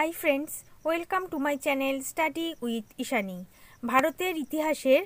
high friends welcome to my channel study with Ishani ভারতের ইতিহাসের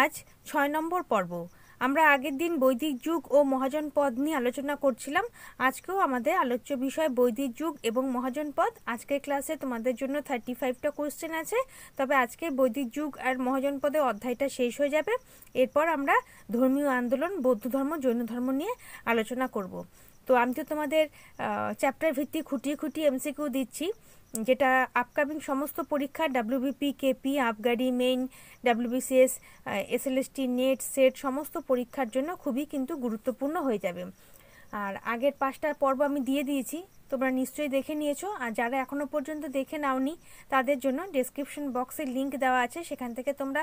আজ ছয় নম্বর পর্ব আমরা আগের দিন বৈদিক যুগ ও মহাজন পদ নিয়ে আলোচনা করছিলাম আজকেও আমাদের আলোচ্য বিষয় বৈদিক যুগ এবং মহাজন পদ আজকের ক্লাসে তোমাদের জন্য থার্টি ফাইভটা কোয়েশ্চেন আছে তবে আজকে বৈদিক যুগ আর মহাজন পদে অধ্যায়টা শেষ হয়ে যাবে এরপর আমরা ধর্মীয় আন্দোলন বৌদ্ধ ধর্ম জৈন ধর্ম নিয়ে আলোচনা করব তো আমি তো তোমাদের চ্যাপ্টার ভিত্তিক খুঁটিয়ে খুঁটিয়ে এমসিকিউ দিচ্ছি যেটা আপকামিং সমস্ত পরীক্ষা ডাব্লিউবিপি কেপি আফগাড়ি main WBCS SLST NET SET সমস্ত পরীক্ষার জন্য খুবই কিন্তু গুরুত্বপূর্ণ হয়ে যাবে আর আগের পাঁচটা পর্ব আমি দিয়ে দিয়েছি তোমরা নিশ্চয়ই দেখে নিয়েছো আর যারা এখনও পর্যন্ত দেখে নাওনি তাদের জন্য ডেসক্রিপশন বক্সে লিংক দেওয়া আছে সেখান থেকে তোমরা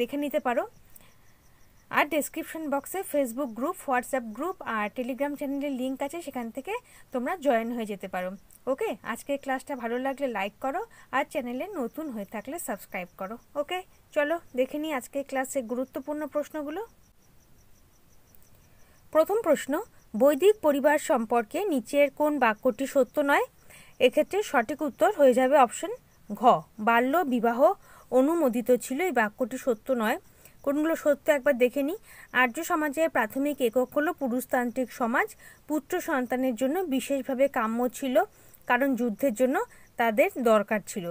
দেখে নিতে পারো আর ডেসক্রিপশন বক্সে ফেসবুক গ্রুপ হোয়াটসঅ্যাপ গ্রুপ আর টেলিগ্রাম চ্যানেলের লিঙ্ক আছে সেখান থেকে তোমরা জয়েন হয়ে যেতে পারো ওকে আজকের ক্লাসটা ভালো লাগলে লাইক করো আর চ্যানেলে নতুন হয়ে থাকলে সাবস্ক্রাইব করো ওকে চলো দেখে নিই আজকের ক্লাসে গুরুত্বপূর্ণ প্রশ্নগুলো প্রথম প্রশ্ন বৈদিক পরিবার সম্পর্কে নিচের কোন বাক্যটি সত্য নয় এক্ষেত্রে সঠিক উত্তর হয়ে যাবে অপশন ঘ বাল্য বিবাহ অনুমোদিত ছিল এই বাক্যটি সত্য নয় কোনগুলো সত্য একবার দেখে নিই আর্য সমাজের প্রাথমিক একক হলো পুরুষতান্ত্রিক সমাজ পুত্র সন্তানের জন্য বিশেষভাবে কাম্য ছিল কারণ যুদ্ধের জন্য তাদের দরকার ছিল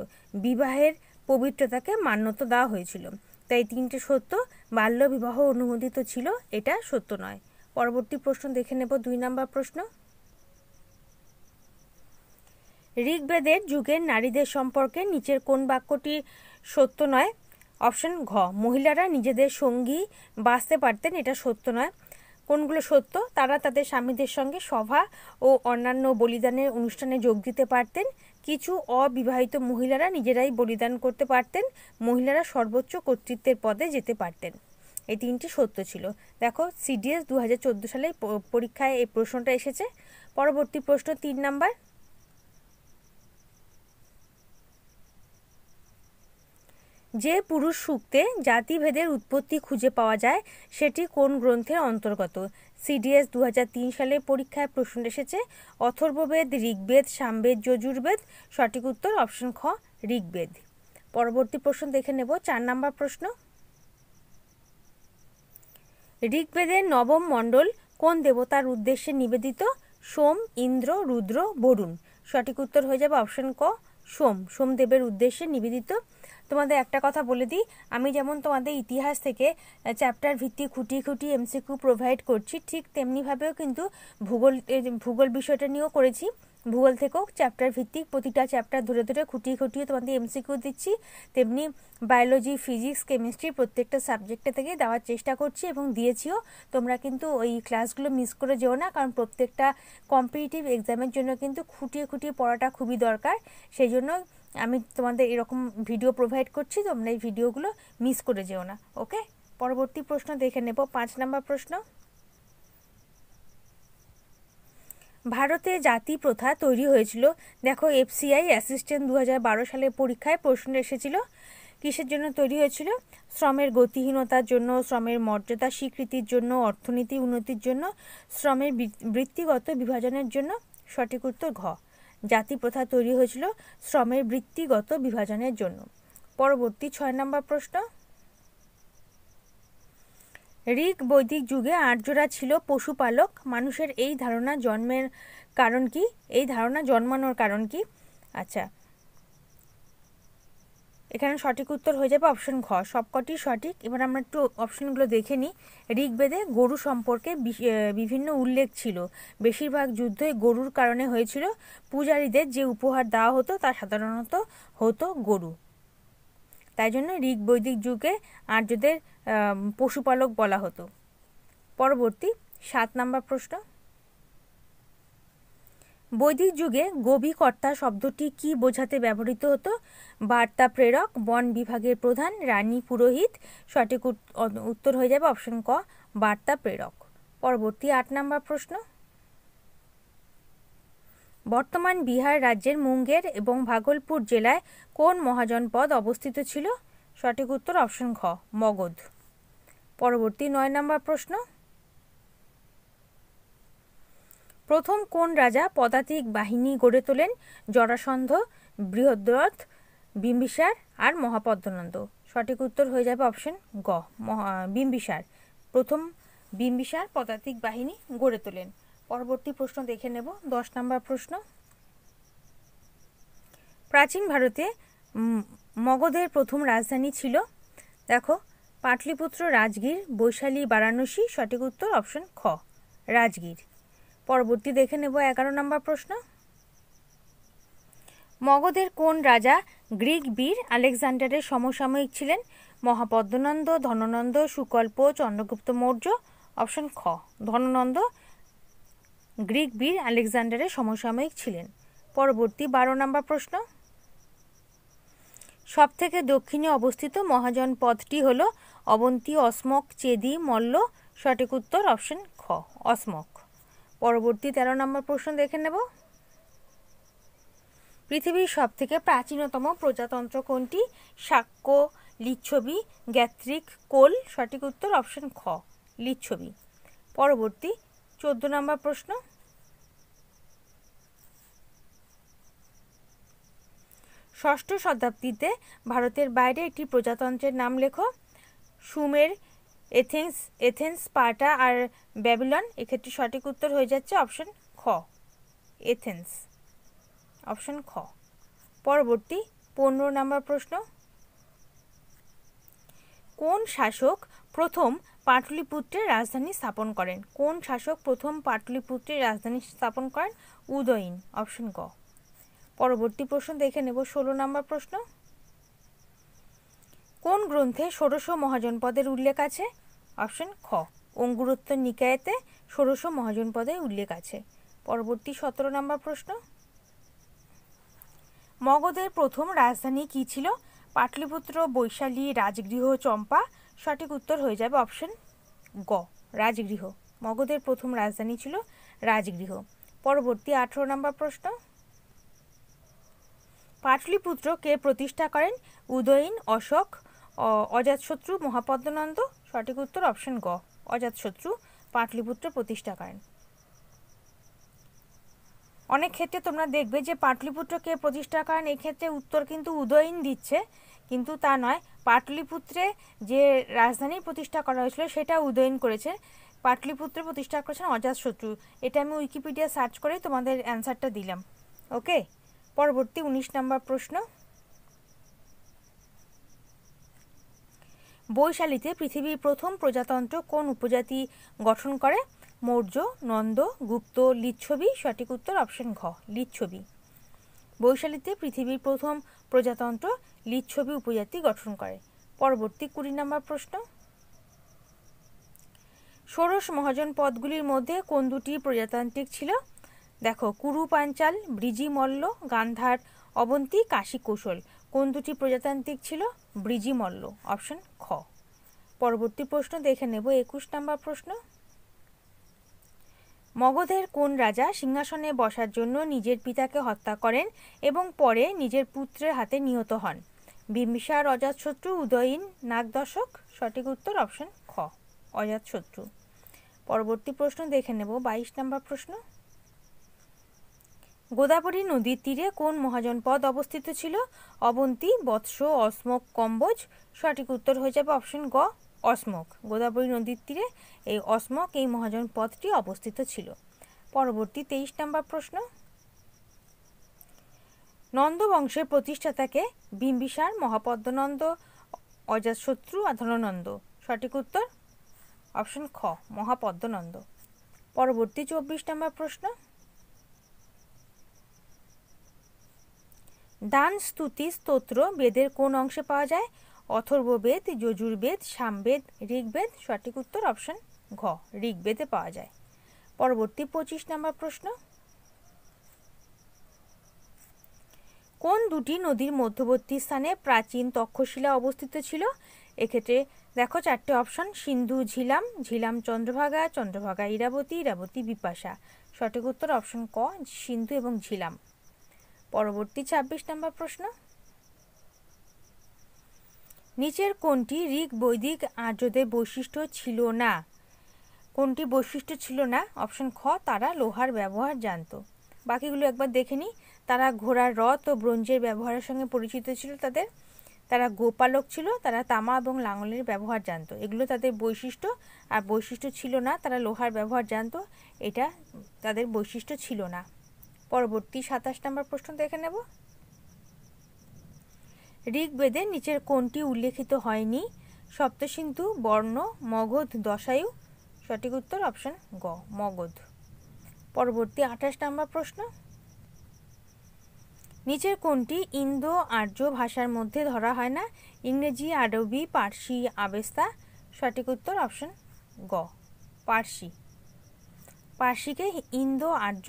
বিবাহের পবিত্রতাকে মান্যতা দেওয়া হয়েছিল তাই তিনটে সত্য বাল্যবিবাহ অনুমোদিত ছিল এটা সত্য নয় পরবর্তী প্রশ্ন দেখে নেব দুই নম্বর প্রশ্ন ঋগ্বেদের যুগের নারীদের সম্পর্কে নিচের কোন বাক্যটি সত্য নয় অপশন ঘ মহিলারা নিজেদের সঙ্গী বাঁচতে পারতেন এটা সত্য নয় কোনগুলো সত্য তারা তাদের স্বামীদের সঙ্গে সভা ও অন্যান্য বলিদানের অনুষ্ঠানে যোগ দিতে পারতেন কিছু অবিবাহিত মহিলারা নিজেরাই বলিদান করতে পারতেন মহিলারা সর্বোচ্চ কর্তৃত্বের পদে যেতে পারতেন এই তিনটি সত্য ছিল দেখো সিডিএস দু সালে পরীক্ষায় এই প্রশ্নটা এসেছে পরবর্তী প্রশ্ন তিন নাম্বার যে পুরুষ সূক্তে জাতিভেদের উৎপত্তি খুঁজে পাওয়া যায় সেটি কোন গ্রন্থের অন্তর্গত সিডিএস দু সালে পরীক্ষায় প্রশ্ন এসেছে অথর্ববেদ ঋগ্বেদ সামবেদ যজুর্বেদ সঠিক উত্তর অপশন খ ঋগ্বেদ পরবর্তী প্রশ্ন দেখে নেব চার নম্বর প্রশ্ন ঋগ্বেদের নবম মণ্ডল কোন দেবতার উদ্দেশ্যে নিবেদিত সোম ইন্দ্র রুদ্র বরুণ সঠিক উত্তর হয়ে যাবে অপশন ক সোম সোমদেবের উদ্দেশ্যে নিবেদিত তোমাদের একটা কথা বলে দিই আমি যেমন তোমাদের ইতিহাস থেকে চ্যাপ্টার ভিত্তি খুঁটি খুঁটি এমসিকিউ প্রোভাইড করছি ঠিক তেমনিভাবেও কিন্তু ভূগোল ভূগোল বিষয়টা নিয়েও করেছি ভূগোল থেকেও চ্যাপ্টার ভিত্তিক প্রতিটা চ্যাপ্টার ধরে ধরে খুঁটিয়ে খুঁটিয়ে তোমাদের এমসিকিউ দিচ্ছি তেমনি বায়োলজি ফিজিক্স কেমিস্ট্রি প্রত্যেকটা সাবজেক্টে থেকে দেওয়ার চেষ্টা করছি এবং দিয়েছিও তোমরা কিন্তু ওই ক্লাসগুলো মিস করে যেও না কারণ প্রত্যেকটা কম্পিটিটিভ এক্সামের জন্য কিন্তু খুঁটিয়ে খুঁটিয়ে পড়াটা খুবই দরকার সেই জন্য আমি তোমাদের এরকম ভিডিও প্রোভাইড করছি তোমরা এই ভিডিওগুলো মিস করে যেও না ওকে পরবর্তী প্রশ্ন দেখে নেব পাঁচ নম্বর প্রশ্ন ভারতে জাতি প্রথা তৈরি হয়েছিল দেখো এফসিআই অ্যাসিস্ট্যান্ট দু সালে পরীক্ষায় প্রশ্ন এসেছিল কিসের জন্য তৈরি হয়েছিল শ্রমের গতিহীনতার জন্য শ্রমের মর্যাদা স্বীকৃতির জন্য অর্থনীতি উন্নতির জন্য শ্রমের বৃত্তিগত বিভাজনের জন্য সঠিক উত্তর ঘ জাতি প্রথা তৈরি হয়েছিল শ্রমের বৃত্তিগত বিভাজনের জন্য পরবর্তী ছয় নম্বর প্রশ্ন ঋক বৈদিক যুগে আর্যরা ছিল পশুপালক মানুষের এই ধারণা জন্মের কারণ কি এই ধারণা জন্মানোর কারণ কি আচ্ছা এখানে সঠিক উত্তর হয়ে যাবে অপশন ঘ সবকটি সঠিক এবার আমরা একটু অপশনগুলো দেখে নিই ঋগ্বেদে গরু সম্পর্কে বিভিন্ন উল্লেখ ছিল বেশিরভাগ যুদ্ধই গরুর কারণে হয়েছিল পূজারীদের যে উপহার দেওয়া হতো তা সাধারণত হতো গরু তাই জন্য ঋগ বৈদিক যুগে আর্যদের পশুপালক বলা হতো পরবর্তী সাত নম্বর প্রশ্ন বৈদিক যুগে কর্তা শব্দটি কি বোঝাতে ব্যবহৃত হতো বার্তা প্রেরক বন বিভাগের প্রধান রানী পুরোহিত সঠিক উত্তর হয়ে যাবে অপশন ক বার্তা প্রেরক পরবর্তী আট নম্বর প্রশ্ন বর্তমান বিহার রাজ্যের মুঙ্গের এবং ভাগলপুর জেলায় কোন মহাজনপদ অবস্থিত ছিল সঠিক উত্তর অপশন খ মগধ পরবর্তী নয় নম্বর প্রশ্ন প্রথম কোন রাজা পদাতিক বাহিনী গড়ে তোলেন জরাসন্ধ বৃহদ্রথ বিম্বিসার আর মহাপদ্মানন্দ সঠিক উত্তর হয়ে যাবে অপশন গ মহা বিম্বিসার প্রথম বিম্বিসার পদাতিক বাহিনী গড়ে তোলেন পরবর্তী প্রশ্ন দেখে নেব দশ নম্বর প্রশ্ন প্রাচীন ভারতে মগধের প্রথম রাজধানী ছিল দেখো পাটলিপুত্র রাজগীর বৈশালী বারাণসী সঠিক উত্তর অপশন খ রাজগীর পরবর্তী দেখে নেব এগারো নম্বর প্রশ্ন মগধের কোন রাজা গ্রিক বীর আলেকজান্ডারের সমসাময়িক ছিলেন মহাপদ্মনন্দ ধননন্দ সুকল্প চন্দ্রগুপ্ত মৌর্য অপশন খ ধননন্দ গ্রিক বীর আলেকজান্ডারের সমসাময়িক ছিলেন পরবর্তী বারো নম্বর প্রশ্ন সবথেকে দক্ষিণে অবস্থিত মহাজন পথটি হল অবন্তি অসমক চেদি মল্ল সঠিক উত্তর অপশন খ অসমক পরবর্তী তেরো নম্বর প্রশ্ন দেখে নেব পৃথিবীর সবথেকে প্রাচীনতম প্রজাতন্ত্র কোনটি সাক্ষ্য লিচ্ছবি গ্যাত্রিক কোল সঠিক উত্তর অপশন খ লিচ্ছবি পরবর্তী চোদ্দ নম্বর প্রশ্ন ষষ্ঠ শতাব্দীতে ভারতের বাইরে একটি প্রজাতন্ত্রের নাম লেখো সুমের এথেন্স এথেন্স পার্টা আর ব্যাবিলন এক্ষেত্রে সঠিক উত্তর হয়ে যাচ্ছে অপশন খ এথেন্স অপশন খ পরবর্তী পনেরো নম্বর প্রশ্ন কোন শাসক প্রথম পাটলিপুত্রের রাজধানী স্থাপন করেন কোন শাসক প্রথম পাটলিপুত্রের রাজধানী স্থাপন করেন উদয়ীন অপশন ক পরবর্তী প্রশ্ন দেখে নেব ষোলো নম্বর প্রশ্ন কোন গ্রন্থে ষোড়শ মহাজনপদের উল্লেখ আছে অপশন খ অঙ্গুরোত্তর নিকায়েতে ষোড়শ মহাজন উল্লেখ আছে পরবর্তী সতেরো নম্বর প্রশ্ন মগধের প্রথম রাজধানী কি ছিল পাটলিপুত্র বৈশালী রাজগৃহ চম্পা সঠিক উত্তর হয়ে যাবে অপশন গ রাজগৃহ মগধের প্রথম রাজধানী ছিল রাজগৃহ পরবর্তী আঠেরো নম্বর প্রশ্ন পাটলিপুত্র কে প্রতিষ্ঠা করেন উদয়ীন অশোক অজাতশত্রু মহাপদ্মনন্দ সঠিক উত্তর অপশন গ অজাতশত্রু পাটলিপুত্র প্রতিষ্ঠা করেন অনেক ক্ষেত্রে তোমরা দেখবে যে পাটলিপুত্রকে প্রতিষ্ঠা করেন এক্ষেত্রে উত্তর কিন্তু উদয়ন দিচ্ছে কিন্তু তা নয় পাটলিপুত্রে যে রাজধানী প্রতিষ্ঠা করা হয়েছিল সেটা উদয়ন করেছে পাটলিপুত্রে প্রতিষ্ঠা করেছেন অজাতশত্রু এটা আমি উইকিপিডিয়া সার্চ করেই তোমাদের অ্যান্সারটা দিলাম ওকে পরবর্তী উনিশ নম্বর প্রশ্ন বৈশালীতে পৃথিবীর প্রথম প্রজাতন্ত্র কোন উপজাতি গঠন করে মৌর্য নন্দ গুপ্ত লিচ্ছবি সঠিক উত্তর অপশন ঘ লিচ্ছবি বৈশালীতে পৃথিবীর প্রথম প্রজাতন্ত্র লিচ্ছবি উপজাতি গঠন করে পরবর্তী কুড়ি নম্বর প্রশ্ন ষোড়শ মহাজন পদগুলির মধ্যে কোন দুটি প্রজাতান্ত্রিক ছিল দেখো কুরু পাঞ্চাল ব্রিজি মল্ল গান্ধার অবন্তী কাশী কৌশল কোন দুটি প্রজাতান্ত্রিক ছিল ব্রিজি মল্ল অপশন খ পরবর্তী প্রশ্ন দেখে নেব একুশ নম্বর প্রশ্ন মগধের কোন রাজা সিংহাসনে বসার জন্য নিজের পিতাকে হত্যা করেন এবং পরে নিজের পুত্রের হাতে নিহত হন বিম্বিসার অজাতশত্রু উদয়ীন নাগদশক সঠিক উত্তর অপশন খ অজাতশত্রু পরবর্তী প্রশ্ন দেখে নেব বাইশ নম্বর প্রশ্ন গোদাবরী নদীর তীরে কোন মহাজনপদ অবস্থিত ছিল অবন্তী বৎস অস্মক কম্বোজ সঠিক উত্তর হয়ে যাবে অপশন গ অসমক গোদাবরী নদীর তীরে এই অসমক এই মহাজন পথটি অবস্থিত ছিল পরবর্তী তেইশ নম্বর প্রশ্ন নন্দবংশের প্রতিষ্ঠাতাকে বিম্বিসার মহাপদ্মনন্দ অজাতশত্রু আধরনন্দ সঠিক উত্তর অপশন খ মহাপদ্মনন্দ পরবর্তী চব্বিশ নম্বর প্রশ্ন দান স্তুতি স্তোত্র বেদের কোন অংশে পাওয়া যায় অথর্ববেদ যজুর্বেদ সামবেদ ঋগ্বেদ সঠিক উত্তর অপশন ঘ ঋগ্বেদে পাওয়া যায় পরবর্তী পঁচিশ নম্বর প্রশ্ন কোন দুটি নদীর মধ্যবর্তী স্থানে প্রাচীন তক্ষশিলা অবস্থিত ছিল এক্ষেত্রে দেখো চারটে অপশন সিন্ধু ঝিলাম ঝিলাম চন্দ্রভাগা চন্দ্রভাগা ইরাবতী ইরাবতী বিপাশা সঠিক উত্তর অপশন ক সিন্ধু এবং ঝিলাম পরবর্তী ২৬ নম্বর প্রশ্ন নিচের কোনটি ঋক বৈদিক আর্যদের বৈশিষ্ট্য ছিল না কোনটি বৈশিষ্ট্য ছিল না অপশন খ তারা লোহার ব্যবহার জানত বাকিগুলো একবার দেখে নিই তারা ঘোড়ার রথ ও ব্রোঞ্জের ব্যবহারের সঙ্গে পরিচিত ছিল তাদের তারা গোপালক ছিল তারা তামা এবং লাঙলের ব্যবহার জানত এগুলো তাদের বৈশিষ্ট্য আর বৈশিষ্ট্য ছিল না তারা লোহার ব্যবহার জানত এটা তাদের বৈশিষ্ট্য ছিল না পরবর্তী সাতাশ নম্বর প্রশ্ন দেখে নেব ঋগ্বেদে নিচের কোনটি উল্লেখিত হয়নি সপ্তসিন্ধু বর্ণ মগধ দশায়ু সঠিক উত্তর অপশন গ মগধ পরবর্তী আঠাশ নম্বর প্রশ্ন নিচের কোনটি ইন্দো আর্য ভাষার মধ্যে ধরা হয় না ইংরেজি আরবি পার্সি আবেস্তা সঠিক উত্তর অপশন গ পার্সি পার্সিকে ইন্দো আর্য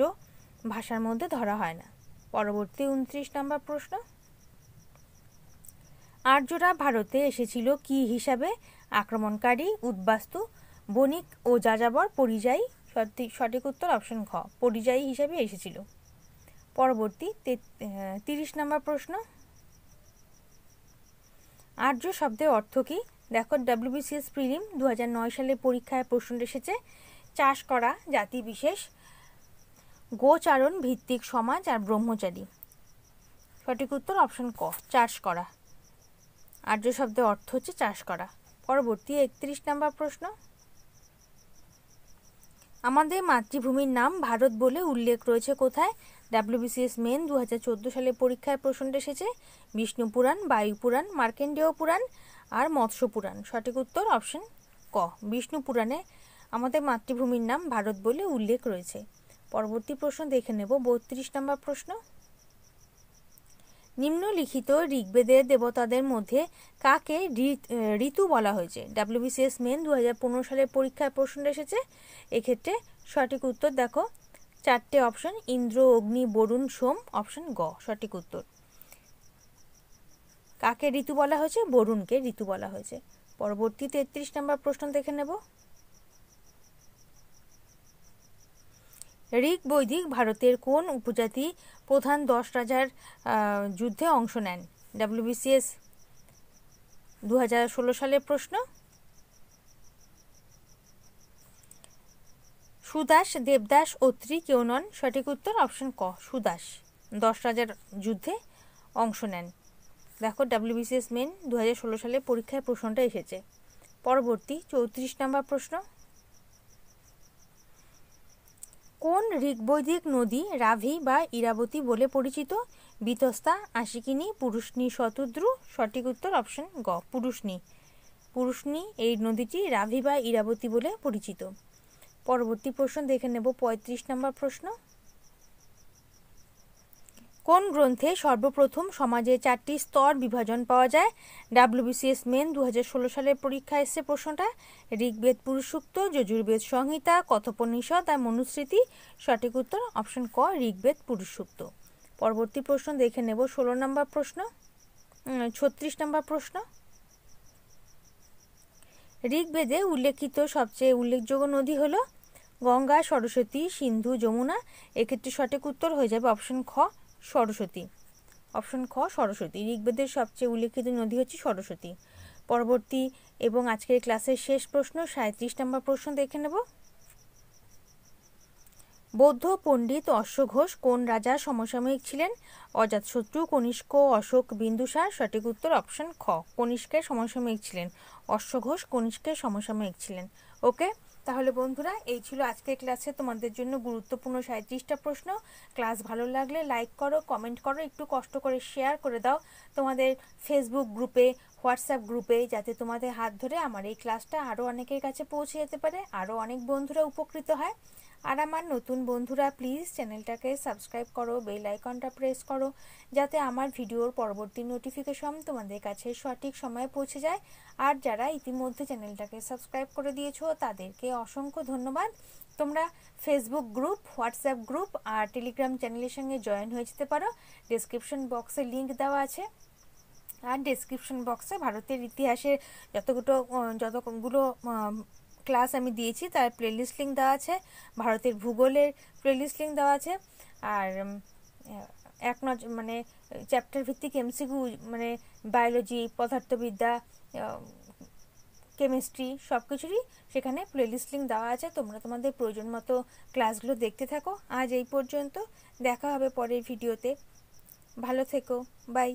ভাষার মধ্যে ধরা হয় না পরবর্তী উনত্রিশ নম্বর প্রশ্ন আর্যরা ভারতে এসেছিল কি হিসাবে আক্রমণকারী উদ্বাস্তু বণিক ও যাযাবর পরিযায়ী সঠিক উত্তর অপশন ঘ পরিযায়ী হিসাবে এসেছিল পরবর্তী তিরিশ নম্বর প্রশ্ন আর্য শব্দের অর্থ কী দেখো ডাব্লিউবিসিএস প্রিলিম দু সালে পরীক্ষায় প্রশ্ন এসেছে চাষ করা জাতি বিশেষ গোচারণ ভিত্তিক সমাজ আর ব্রহ্মচারী সঠিক উত্তর অপশন ক চাষ করা আর্য শব্দের অর্থ হচ্ছে চাষ করা পরবর্তী একত্রিশ নম্বর প্রশ্ন আমাদের মাতৃভূমির নাম ভারত বলে উল্লেখ রয়েছে কোথায় ডাব্লিউবিসিএস মেন দু হাজার চোদ্দো সালে পরীক্ষায় প্রশ্নটা এসেছে বিষ্ণু পুরাণ বায়ু পুরাণ মার্কেন্ডেয় পুরাণ আর মৎস্য পুরাণ সঠিক উত্তর অপশন ক বিষ্ণু পুরাণে আমাদের মাতৃভূমির নাম ভারত বলে উল্লেখ রয়েছে পরবর্তী প্রশ্ন দেখে নেব বত্রিশ নম্বর প্রশ্ন নিম্নলিখিত ঋগ্বেদের দেবতাদের মধ্যে কাকে ঋতু বলা হয়েছে ডাব্লিউবিসিএস মেন দু হাজার সালের পরীক্ষায় প্রশ্ন এসেছে এক্ষেত্রে সঠিক উত্তর দেখো চারটে অপশন ইন্দ্র অগ্নি বরুণ সোম অপশন গ সঠিক উত্তর কাকে ঋতু বলা হয়েছে বরুণকে ঋতু বলা হয়েছে পরবর্তী তেত্রিশ নম্বর প্রশ্ন দেখে নেব ঋগ বৈদিক ভারতের কোন উপজাতি প্রধান দশ রাজার যুদ্ধে অংশ নেন ডাব্লিউবিসিএস দু হাজার ষোলো সালের প্রশ্ন সুদাস দেবদাস ত্রি কেউ নন সঠিক উত্তর অপশন ক সুদাস দশ রাজার যুদ্ধে অংশ নেন দেখো ডাব্লিউবিসিএস মেন দু হাজার ষোলো সালে পরীক্ষায় প্রশ্নটা এসেছে পরবর্তী চৌত্রিশ নম্বর প্রশ্ন কোন ঋগ্বৈদিক নদী রাভি বা ইরাবতী বলে পরিচিত বিতস্তা আশিকিনি পুরুষনি শতদ্রু সঠিক উত্তর অপশন গ পুরুষনি পুরুষনি এই নদীটি রাভি বা ইরাবতী বলে পরিচিত পরবর্তী প্রশ্ন দেখে নেব পঁয়ত্রিশ নম্বর প্রশ্ন কোন গ্রন্থে সর্বপ্রথম সমাজে চারটি স্তর বিভাজন পাওয়া যায় ডাব্লিউবিসিএস মেন দু সালের পরীক্ষা এসছে প্রশ্নটা ঋগ্বেদ পুরুষুক্ত যজুর্বেদ সংহিতা কথোপনিষদ আর মনুস্মৃতি সঠিক উত্তর অপশন ক ঋগ্বেদ পুরুষুক্ত পরবর্তী প্রশ্ন দেখে নেব ষোলো নম্বর প্রশ্ন ছত্রিশ নম্বর প্রশ্ন ঋগ্বেদে উল্লেখিত সবচেয়ে উল্লেখযোগ্য নদী হল গঙ্গা সরস্বতী সিন্ধু যমুনা এক্ষেত্রে সঠিক উত্তর হয়ে যাবে অপশন খ সরস্বতী অপশন খ সরস্বতী ঋগ্বেদের সবচেয়ে উল্লেখিত নদী হচ্ছে সরস্বতী পরবর্তী এবং আজকের ক্লাসের শেষ প্রশ্ন সাঁত্রিশ নম্বর প্রশ্ন দেখে নেব বৌদ্ধ পণ্ডিত অশ্বঘোষ কোন রাজার সমসাময়িক ছিলেন অজাতশত্রু কনিষ্ক অশোক বিন্দুসার সঠিক উত্তর অপশন খ কনিষ্কের সমসাময়িক ছিলেন অশ্বঘোষ কনিষ্কের সমসাময়িক ছিলেন ওকে তাহলে বন্ধুরা এই ছিল আজকের ক্লাসে তোমাদের জন্য গুরুত্বপূর্ণ সাঁত্রিশটা প্রশ্ন ক্লাস ভালো লাগলে লাইক করো কমেন্ট করো একটু কষ্ট করে শেয়ার করে দাও তোমাদের ফেসবুক গ্রুপে হোয়াটসঅ্যাপ গ্রুপে যাতে তোমাদের হাত ধরে আমার এই ক্লাসটা আরও অনেকের কাছে পৌঁছে যেতে পারে আরও অনেক বন্ধুরা উপকৃত হয় আর আমার নতুন বন্ধুরা প্লিজ চ্যানেলটাকে সাবস্ক্রাইব করো বেল আইকনটা প্রেস করো যাতে আমার ভিডিওর পরবর্তী নোটিফিকেশন তোমাদের কাছে সঠিক সময়ে পৌঁছে যায় আর যারা ইতিমধ্যে চ্যানেলটাকে সাবস্ক্রাইব করে দিয়েছো তাদেরকে অসংখ্য ধন্যবাদ তোমরা ফেসবুক গ্রুপ হোয়াটসঅ্যাপ গ্রুপ আর টেলিগ্রাম চ্যানেলের সঙ্গে জয়েন হয়ে যেতে পারো ডিসক্রিপশন বক্সে লিঙ্ক দেওয়া আছে আর ডেসক্রিপশন বক্সে ভারতের ইতিহাসের যতগুলো যতগুলো ক্লাস আমি দিয়েছি তার প্লেলিস্ট লিঙ্ক দেওয়া আছে ভারতের ভূগোলের প্লেলিস্ট লিঙ্ক দেওয়া আছে আর এক নজ মানে চ্যাপ্টার ভিত্তিক এমসিকিউ মানে বায়োলজি পদার্থবিদ্যা কেমিস্ট্রি সব কিছুরই সেখানে প্লেলিস্ট লিঙ্ক দেওয়া আছে তোমরা তোমাদের প্রয়োজন মতো ক্লাসগুলো দেখতে থাকো আজ এই পর্যন্ত দেখা হবে পরের ভিডিওতে ভালো থেকো বাই